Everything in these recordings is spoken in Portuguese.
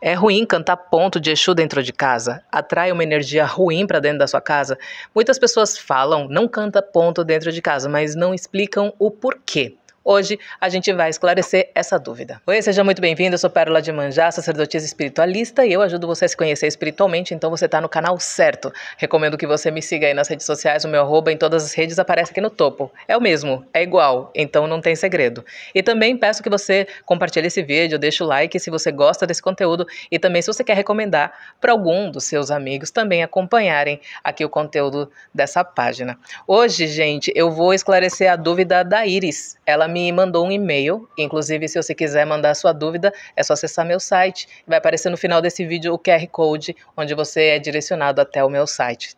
É ruim cantar ponto de Exu dentro de casa. Atrai uma energia ruim para dentro da sua casa. Muitas pessoas falam, não canta ponto dentro de casa, mas não explicam o porquê. Hoje a gente vai esclarecer essa dúvida. Oi, seja muito bem-vindo. Eu sou Pérola de Manjá, sacerdotisa espiritualista, e eu ajudo você a se conhecer espiritualmente, então você está no canal certo. Recomendo que você me siga aí nas redes sociais, o meu arroba em todas as redes aparece aqui no topo. É o mesmo, é igual, então não tem segredo. E também peço que você compartilhe esse vídeo, deixe o like se você gosta desse conteúdo e também se você quer recomendar para algum dos seus amigos também acompanharem aqui o conteúdo dessa página. Hoje, gente, eu vou esclarecer a dúvida da Iris. Ela me me mandou um e-mail. Inclusive, se você quiser mandar sua dúvida, é só acessar meu site. Vai aparecer no final desse vídeo o QR Code, onde você é direcionado até o meu site.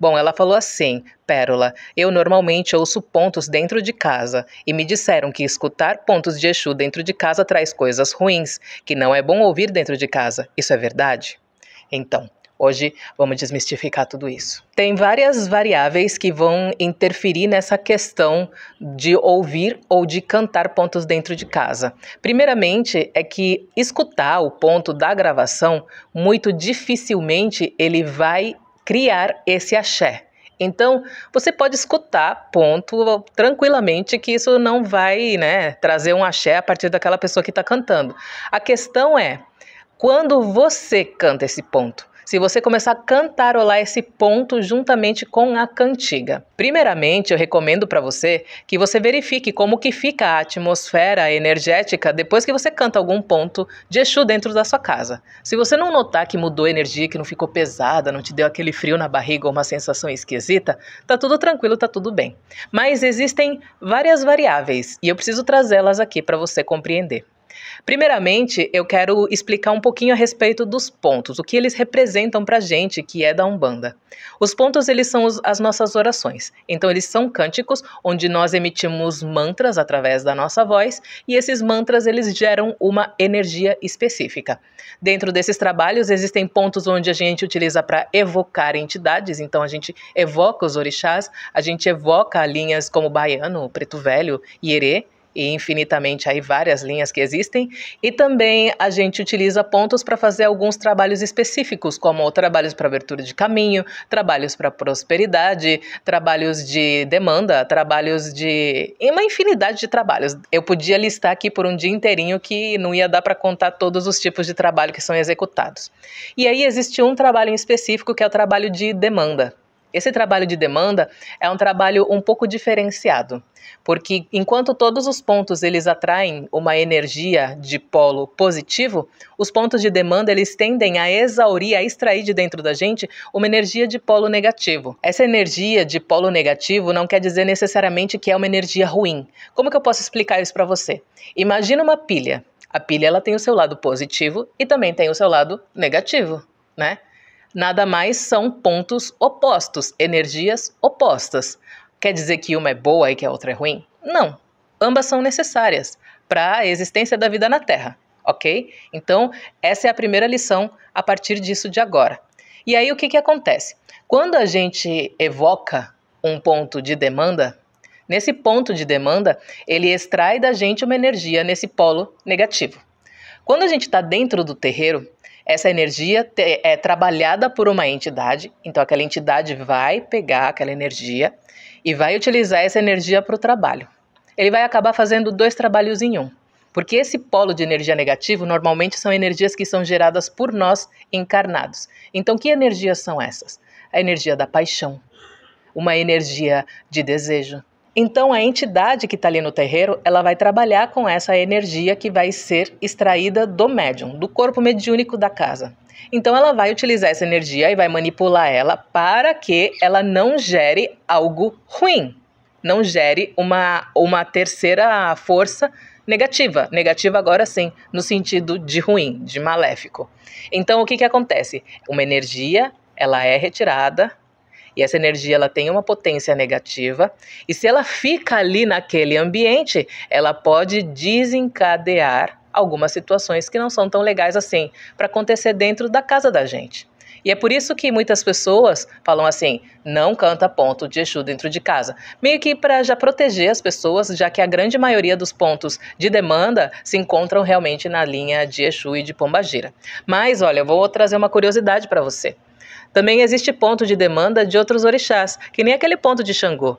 Bom, ela falou assim: Pérola, eu normalmente ouço pontos dentro de casa e me disseram que escutar pontos de Exu dentro de casa traz coisas ruins, que não é bom ouvir dentro de casa. Isso é verdade? Então, Hoje vamos desmistificar tudo isso. Tem várias variáveis que vão interferir nessa questão de ouvir ou de cantar pontos dentro de casa. Primeiramente, é que escutar o ponto da gravação, muito dificilmente ele vai criar esse axé. Então, você pode escutar, ponto, tranquilamente, que isso não vai né, trazer um axé a partir daquela pessoa que está cantando. A questão é, quando você canta esse ponto, se você começar a cantarolar esse ponto juntamente com a cantiga. Primeiramente, eu recomendo para você que você verifique como que fica a atmosfera energética depois que você canta algum ponto de Exu dentro da sua casa. Se você não notar que mudou a energia, que não ficou pesada, não te deu aquele frio na barriga ou uma sensação esquisita, tá tudo tranquilo, tá tudo bem. Mas existem várias variáveis e eu preciso trazê-las aqui para você compreender. Primeiramente, eu quero explicar um pouquinho a respeito dos pontos, o que eles representam para a gente que é da Umbanda. Os pontos, eles são os, as nossas orações. Então, eles são cânticos onde nós emitimos mantras através da nossa voz e esses mantras, eles geram uma energia específica. Dentro desses trabalhos, existem pontos onde a gente utiliza para evocar entidades, então a gente evoca os orixás, a gente evoca linhas como baiano, preto velho, hierê, e infinitamente aí várias linhas que existem. E também a gente utiliza pontos para fazer alguns trabalhos específicos, como trabalhos para abertura de caminho, trabalhos para prosperidade, trabalhos de demanda, trabalhos de uma infinidade de trabalhos. Eu podia listar aqui por um dia inteirinho que não ia dar para contar todos os tipos de trabalho que são executados. E aí existe um trabalho em específico que é o trabalho de demanda. Esse trabalho de demanda é um trabalho um pouco diferenciado, porque enquanto todos os pontos eles atraem uma energia de polo positivo, os pontos de demanda eles tendem a exaurir, a extrair de dentro da gente uma energia de polo negativo. Essa energia de polo negativo não quer dizer necessariamente que é uma energia ruim. Como que eu posso explicar isso para você? Imagina uma pilha. A pilha ela tem o seu lado positivo e também tem o seu lado negativo, né? nada mais são pontos opostos, energias opostas. Quer dizer que uma é boa e que a outra é ruim? Não. Ambas são necessárias para a existência da vida na Terra, ok? Então, essa é a primeira lição a partir disso de agora. E aí, o que, que acontece? Quando a gente evoca um ponto de demanda, nesse ponto de demanda, ele extrai da gente uma energia nesse polo negativo. Quando a gente está dentro do terreiro, essa energia é trabalhada por uma entidade, então aquela entidade vai pegar aquela energia e vai utilizar essa energia para o trabalho. Ele vai acabar fazendo dois trabalhos em um, porque esse polo de energia negativo normalmente são energias que são geradas por nós encarnados. Então, que energias são essas? A energia da paixão, uma energia de desejo, então, a entidade que está ali no terreiro, ela vai trabalhar com essa energia que vai ser extraída do médium, do corpo mediúnico da casa. Então, ela vai utilizar essa energia e vai manipular ela para que ela não gere algo ruim, não gere uma, uma terceira força negativa. Negativa agora sim, no sentido de ruim, de maléfico. Então, o que, que acontece? Uma energia, ela é retirada e essa energia ela tem uma potência negativa, e se ela fica ali naquele ambiente, ela pode desencadear algumas situações que não são tão legais assim para acontecer dentro da casa da gente. E é por isso que muitas pessoas falam assim: não canta ponto de Exu dentro de casa. Meio que para já proteger as pessoas, já que a grande maioria dos pontos de demanda se encontram realmente na linha de Exu e de Pombagira. Mas olha, eu vou trazer uma curiosidade para você. Também existe ponto de demanda de outros orixás, que nem aquele ponto de Xangô.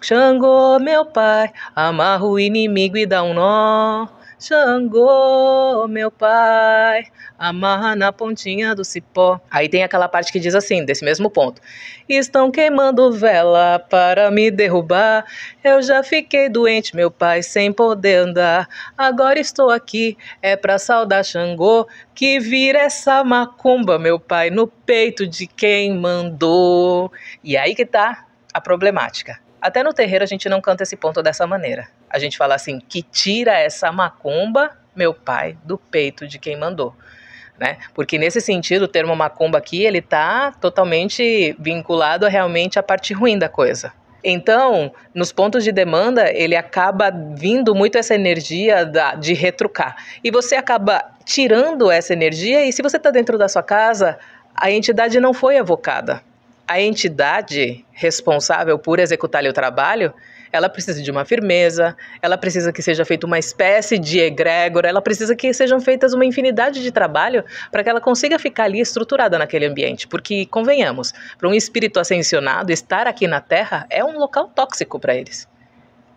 Xangô, meu pai, amarra o inimigo e dá um nó. Xangô, meu pai, amarra na pontinha do cipó. Aí tem aquela parte que diz assim, desse mesmo ponto. Estão queimando vela para me derrubar. Eu já fiquei doente, meu pai, sem poder andar. Agora estou aqui, é pra saudar Xangô, que vira essa macumba, meu pai, no peito de quem mandou. E aí que tá a problemática. Até no terreiro a gente não canta esse ponto dessa maneira. A gente fala assim: que tira essa macumba, meu pai, do peito de quem mandou. Né? Porque nesse sentido, o termo macumba aqui, ele está totalmente vinculado realmente à parte ruim da coisa. Então, nos pontos de demanda, ele acaba vindo muito essa energia da, de retrucar. E você acaba tirando essa energia, e se você está dentro da sua casa, a entidade não foi evocada a entidade responsável por executar o trabalho, ela precisa de uma firmeza, ela precisa que seja feita uma espécie de egrégora, ela precisa que sejam feitas uma infinidade de trabalho para que ela consiga ficar ali estruturada naquele ambiente. Porque, convenhamos, para um espírito ascensionado, estar aqui na Terra é um local tóxico para eles.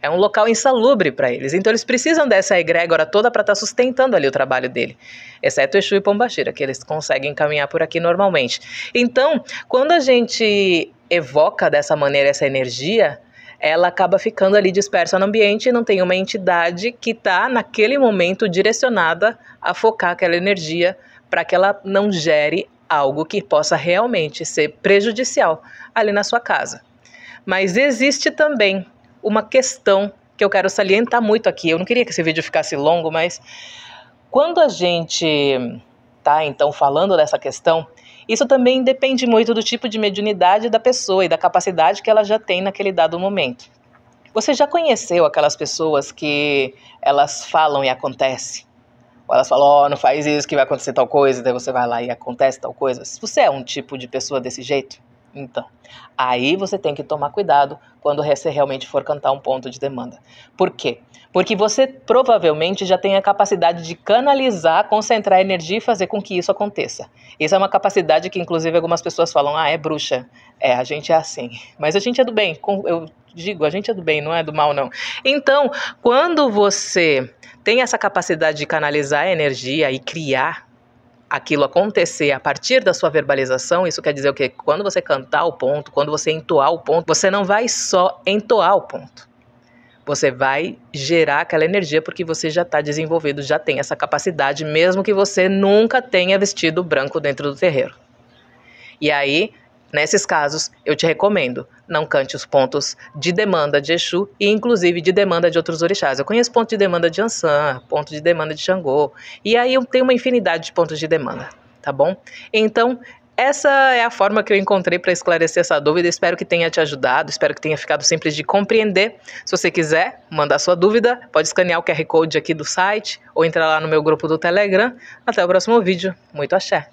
É um local insalubre para eles. Então eles precisam dessa egrégora toda para estar tá sustentando ali o trabalho dele. Exceto Exu e Pombagira, que eles conseguem caminhar por aqui normalmente. Então, quando a gente evoca dessa maneira essa energia, ela acaba ficando ali dispersa no ambiente e não tem uma entidade que está, naquele momento, direcionada a focar aquela energia para que ela não gere algo que possa realmente ser prejudicial ali na sua casa. Mas existe também uma questão que eu quero salientar muito aqui. Eu não queria que esse vídeo ficasse longo, mas quando a gente tá então falando dessa questão, isso também depende muito do tipo de mediunidade da pessoa e da capacidade que ela já tem naquele dado momento. Você já conheceu aquelas pessoas que elas falam e acontece? Ou elas falam, ó, oh, não faz isso que vai acontecer tal coisa, daí você vai lá e acontece tal coisa. você é um tipo de pessoa desse jeito, então, aí você tem que tomar cuidado quando você realmente for cantar um ponto de demanda. Por quê? Porque você provavelmente já tem a capacidade de canalizar, concentrar energia e fazer com que isso aconteça. Isso é uma capacidade que, inclusive, algumas pessoas falam: ah, é bruxa. É, a gente é assim. Mas a gente é do bem. Eu digo, a gente é do bem, não é do mal, não. Então, quando você tem essa capacidade de canalizar energia e criar aquilo acontecer a partir da sua verbalização, isso quer dizer o quê? Quando você cantar o ponto, quando você entoar o ponto, você não vai só entoar o ponto. Você vai gerar aquela energia porque você já está desenvolvido, já tem essa capacidade, mesmo que você nunca tenha vestido branco dentro do terreiro. E aí, Nesses casos, eu te recomendo, não cante os pontos de demanda de Exu e inclusive de demanda de outros orixás. Eu conheço ponto de demanda de Ansan, ponto de demanda de Xangô, e aí eu tenho uma infinidade de pontos de demanda, tá bom? Então, essa é a forma que eu encontrei para esclarecer essa dúvida. Espero que tenha te ajudado, espero que tenha ficado simples de compreender. Se você quiser mandar sua dúvida, pode escanear o QR Code aqui do site ou entrar lá no meu grupo do Telegram. Até o próximo vídeo. Muito axé!